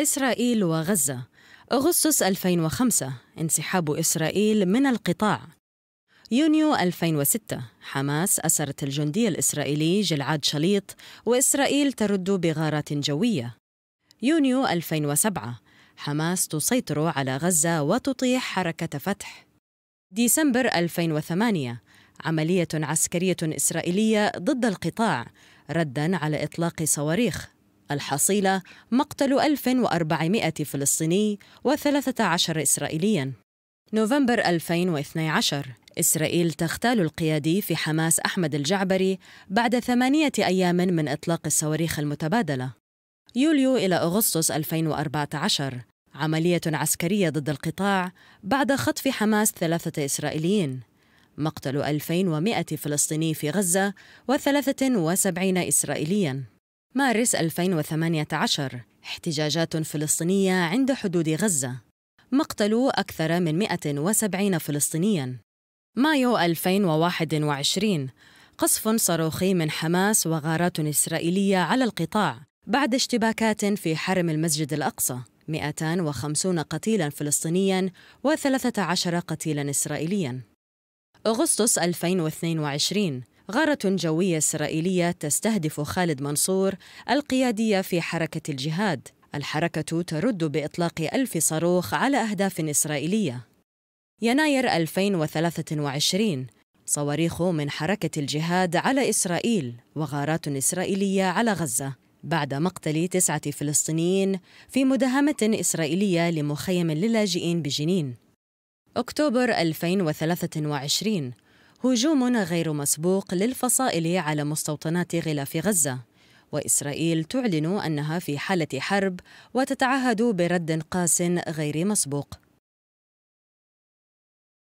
إسرائيل وغزة أغسطس 2005 انسحاب إسرائيل من القطاع يونيو 2006 حماس أسرت الجندي الإسرائيلي جلعاد شليط وإسرائيل ترد بغارات جوية يونيو 2007 حماس تسيطر على غزة وتطيح حركة فتح ديسمبر 2008 عملية عسكرية إسرائيلية ضد القطاع رداً على إطلاق صواريخ الحصيلة مقتل 1400 فلسطيني و13 إسرائيلياً نوفمبر 2012 إسرائيل تغتال القيادي في حماس أحمد الجعبري بعد ثمانية أيام من إطلاق الصواريخ المتبادلة يوليو إلى أغسطس 2014 عملية عسكرية ضد القطاع بعد خطف حماس ثلاثة إسرائيليين مقتل 2100 فلسطيني في غزة و73 إسرائيلياً مارس 2018 احتجاجات فلسطينية عند حدود غزة مقتل أكثر من 170 فلسطينياً مايو 2021 قصف صاروخي من حماس وغارات إسرائيلية على القطاع بعد اشتباكات في حرم المسجد الأقصى 250 قتيلا فلسطينيا و13 قتيلا إسرائيليا أغسطس 2022 غارة جوية إسرائيلية تستهدف خالد منصور القيادية في حركة الجهاد الحركة ترد بإطلاق ألف صاروخ على أهداف إسرائيلية يناير 2023 صواريخ من حركة الجهاد على إسرائيل وغارات إسرائيلية على غزة بعد مقتل تسعة فلسطينيين في مداهمة إسرائيلية لمخيم للاجئين بجنين أكتوبر 2023 هجوم غير مسبوق للفصائل على مستوطنات غلاف غزة وإسرائيل تعلن أنها في حالة حرب وتتعهد برد قاس غير مسبوق